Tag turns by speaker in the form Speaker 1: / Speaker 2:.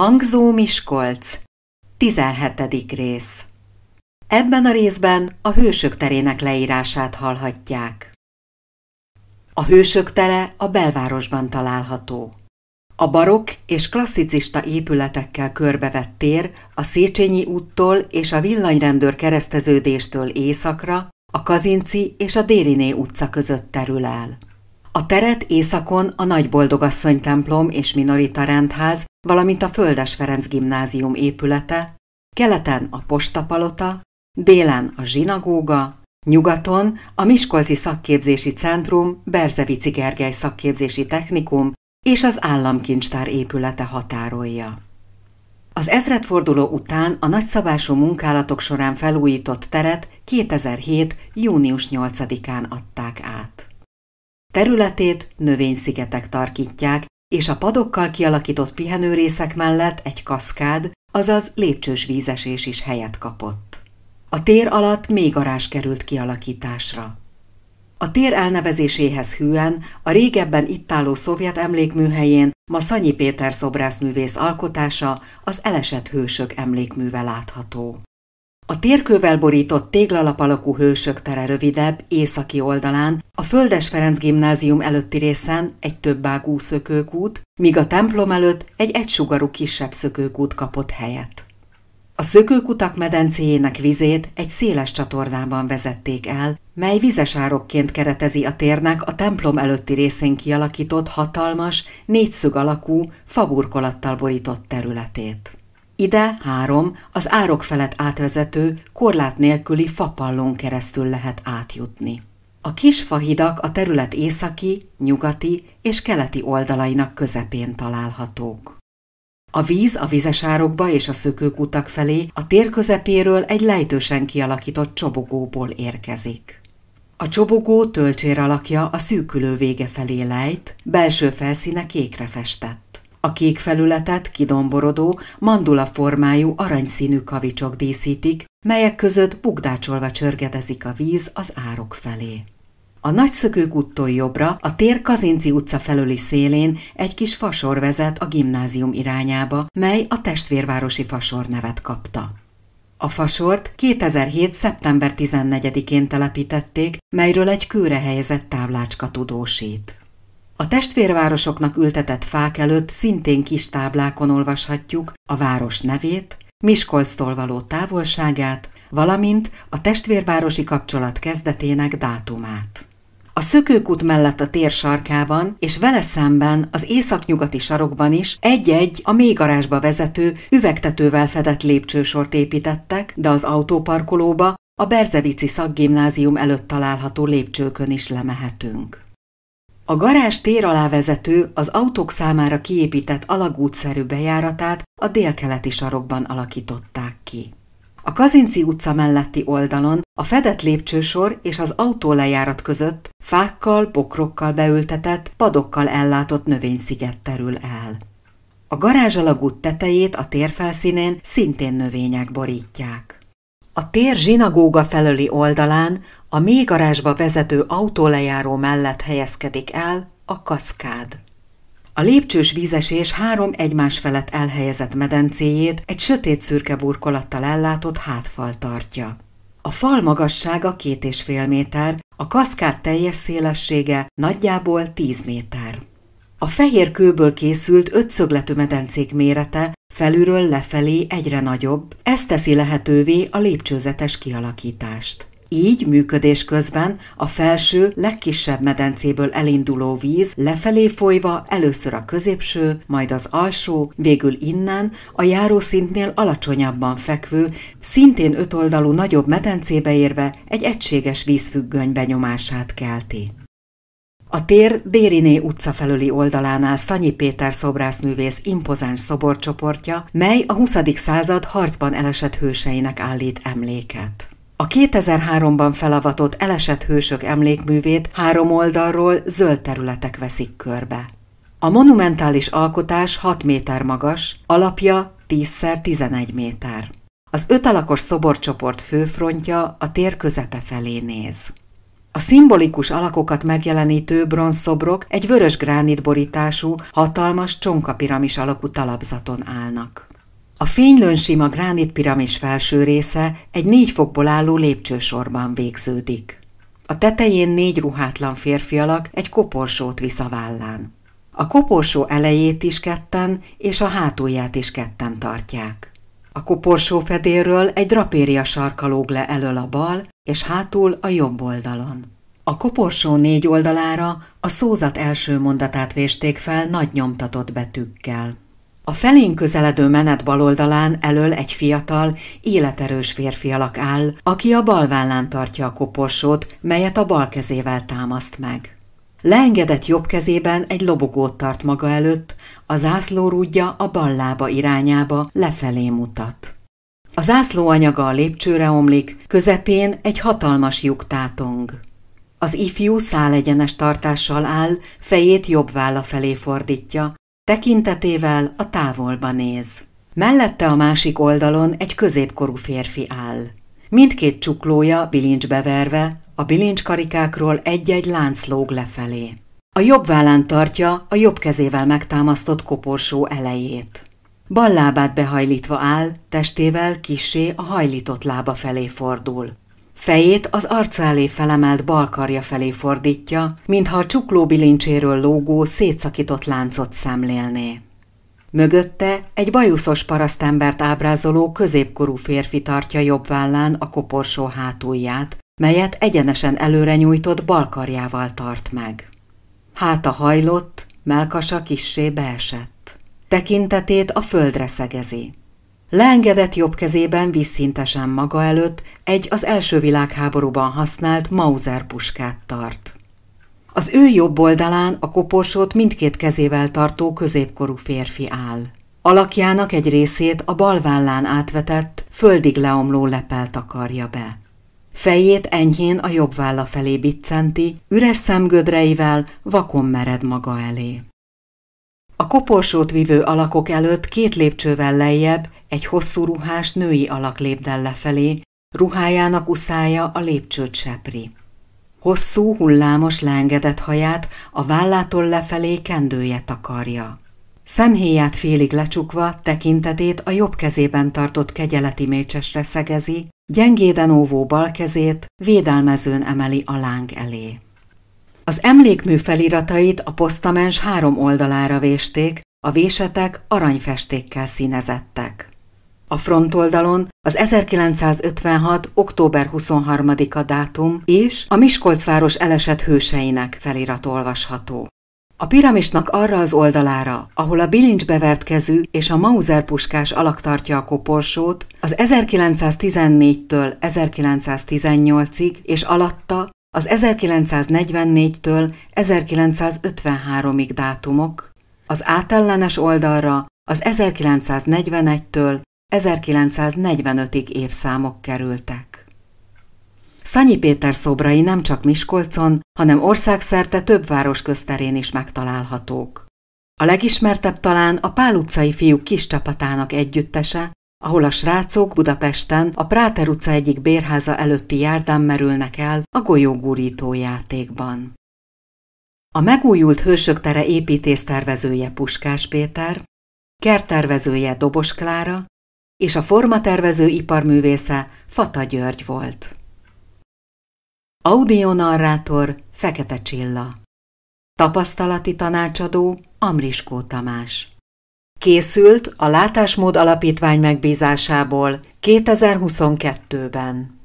Speaker 1: Hangzó Miskolc 17. rész Ebben a részben a hősök terének leírását hallhatják. A hősök tere a belvárosban található. A barokk és klasszicista épületekkel körbevett tér a Széchenyi úttól és a villanyrendőr kereszteződéstől északra, a Kazinci és a Dériné utca között terül el. A teret északon a Nagy Boldogasszony templom és Minorita rendház, valamint a Földes Ferenc gimnázium épülete, keleten a postapalota, délen a zsinagóga, nyugaton a Miskolci Szakképzési Centrum, Berzevici Gergely Szakképzési Technikum és az Államkincstár épülete határolja. Az ezredforduló után a nagyszabású munkálatok során felújított teret 2007. június 8-án adták át. Területét növényszigetek tarkítják, és a padokkal kialakított pihenőrészek mellett egy kaszkád, azaz lépcsős vízesés is helyet kapott. A tér alatt még garázs került kialakításra. A tér elnevezéséhez hűen a régebben itt álló szovjet emlékműhelyén ma Szanyi Péter szobrászművész alkotása az Elesett Hősök emlékműve látható. A térkővel borított téglalap alakú hősök tere rövidebb, északi oldalán, a Földes Ferenc gimnázium előtti részen egy többágú szökőkút, míg a templom előtt egy egysugarú kisebb szökőkút kapott helyet. A szökőkutak medencéjének vizét egy széles csatornában vezették el, mely árokként keretezi a térnek a templom előtti részén kialakított hatalmas, négyszög alakú, faburkolattal borított területét. Ide három, az árok felett átvezető, korlát nélküli fapallon keresztül lehet átjutni. A kis fahidak a terület északi, nyugati és keleti oldalainak közepén találhatók. A víz a vizesárokba és a szökőkutak felé a tér közepéről egy lejtősen kialakított csobogóból érkezik. A csobogó tölcsér alakja a szűkülő vége felé lejt, belső felszíne kékre festett. A kék felületet kidomborodó, mandula formájú aranyszínű kavicsok díszítik, melyek között bugdácsolva csörgedezik a víz az árok felé. A nagyszökők úttól jobbra, a tér Kazinci utca felüli szélén egy kis fasor vezet a gimnázium irányába, mely a testvérvárosi fasor nevet kapta. A fasort 2007. szeptember 14-én telepítették, melyről egy kőre helyezett táblácska tudósít. A testvérvárosoknak ültetett fák előtt szintén kis táblákon olvashatjuk a város nevét, Miskolctól való távolságát, valamint a testvérvárosi kapcsolat kezdetének dátumát. A szökőkút mellett a tér sarkában és vele szemben az északnyugati sarokban is egy-egy a mélygarázsba vezető üvegtetővel fedett lépcsősort építettek, de az autóparkolóba, a Berzevici szakgimnázium előtt található lépcsőkön is lemehetünk. A garázs tér alá vezető az autók számára kiépített alagútszerű bejáratát a délkeleti sarokban alakították ki. A Kazinci utca melletti oldalon a fedett lépcsősor és az lejárat között fákkal, bokrokkal beültetett, padokkal ellátott növénysziget terül el. A garázsalagút tetejét a térfelszínén szintén növények borítják. A tér zsinagóga felőli oldalán a mélygarázsba vezető autólejáró mellett helyezkedik el a kaszkád. A lépcsős vízesés három egymás felett elhelyezett medencéjét egy sötét szürke burkolattal ellátott hátfal tartja. A fal magassága két és fél méter, a kaszkád teljes szélessége nagyjából 10 méter. A fehér kőből készült ötszögletű medencék mérete Felülről lefelé egyre nagyobb, ez teszi lehetővé a lépcsőzetes kialakítást. Így működés közben a felső, legkisebb medencéből elinduló víz lefelé folyva először a középső, majd az alsó, végül innen a járószintnél alacsonyabban fekvő, szintén ötoldalú nagyobb medencébe érve egy egységes vízfüggöny benyomását kelti. A tér Dériné utca felüli oldalánál Szanyi Péter szobrászművész impozáns szoborcsoportja, mely a 20. század harcban elesett hőseinek állít emléket. A 2003-ban felavatott Elesett Hősök emlékművét három oldalról zöld területek veszik körbe. A monumentális alkotás 6 méter magas, alapja 10x11 méter. Az ötalakos szoborcsoport főfrontja a tér közepe felé néz. A szimbolikus alakokat megjelenítő bronzszobrok egy vörös borítású, hatalmas csonkapiramis alakú talapzaton állnak. A fénylőn sima piramis felső része egy négy fokból álló lépcsősorban végződik. A tetején négy ruhátlan férfi alak egy koporsót visz a vállán. A koporsó elejét is ketten, és a hátulját is ketten tartják. A koporsó fedéről egy drapéria sarkalóg le elől a bal, és hátul a jobb oldalon. A koporsó négy oldalára a szózat első mondatát vésték fel nagy nyomtatott betűkkel. A felén közeledő menet bal oldalán elől egy fiatal, életerős férfi alak áll, aki a bal vállán tartja a koporsót, melyet a bal kezével támaszt meg. Leengedett jobb kezében egy lobogót tart maga előtt, a rúdja a bal lába irányába lefelé mutat. A zászló anyaga a lépcsőre omlik, közepén egy hatalmas lyuk tátong. Az ifjú szálegyenes tartással áll, fejét jobb válla felé fordítja, tekintetével a távolba néz. Mellette a másik oldalon egy középkorú férfi áll. Mindkét csuklója bilincsbe verve, a bilincskarikákról egy-egy lánc lóg lefelé. A jobb vállán tartja a jobb kezével megtámasztott koporsó elejét. Bal lábát behajlítva áll, testével kisé a hajlított lába felé fordul. Fejét az arca elé felemelt bal karja felé fordítja, mintha a csukló bilincséről lógó, szétszakított láncot szemlélné. Mögötte egy bajuszos parasztembert ábrázoló középkorú férfi tartja jobb vállán a koporsó hátulját, melyet egyenesen előre nyújtott balkarjával tart meg. Háta hajlott, melkasa kissé beesett tekintetét a földre szegezi. Leengedett jobb kezében vízszintesen maga előtt egy az első világháborúban használt Mauser puskát tart. Az ő jobb oldalán a koporsót mindkét kezével tartó középkorú férfi áll. Alakjának egy részét a bal vállán átvetett, földig leomló lepel takarja be. Fejét enyhén a jobb válla felé biccenti, üres szemgödreivel vakon mered maga elé. A koporsót vívő alakok előtt két lépcsővel lejjebb egy hosszú ruhás női alak lépdel lefelé, ruhájának uszája a lépcsőt sepri. Hosszú, hullámos, leengedett haját a vállától lefelé kendője takarja. Szemhéját félig lecsukva, tekintetét a jobb kezében tartott kegyeleti mécsesre szegezi, gyengéden óvó bal kezét védelmezőn emeli a láng elé. Az emlékmű feliratait a posztamens három oldalára vésték, a vésetek aranyfestékkel színezettek. A frontoldalon az 1956. október 23-a dátum és a Miskolcváros elesett hőseinek felirat olvasható. A piramisnak arra az oldalára, ahol a bilincsbevert kezű és a Mauser puskás alak tartja a koporsót, az 1914-től 1918-ig és alatta az 1944-től 1953-ig dátumok, az átellenes oldalra az 1941-től 1945-ig évszámok kerültek. Szanyi Péter szobrai nem csak Miskolcon, hanem országszerte több város közterén is megtalálhatók. A legismertebb talán a Pál utcai fiúk kis csapatának együttese, ahol a srácok Budapesten a Práter utca egyik bérháza előtti járdán merülnek el a golyógurító játékban. A megújult Hősök tere tervezője Puskás Péter, kerttervezője Dobos Klára és a formatervező iparművésze Fata György volt. Audionarrátor Fekete Csilla Tapasztalati tanácsadó Amriskó Tamás Készült a Látásmód Alapítvány megbízásából 2022-ben.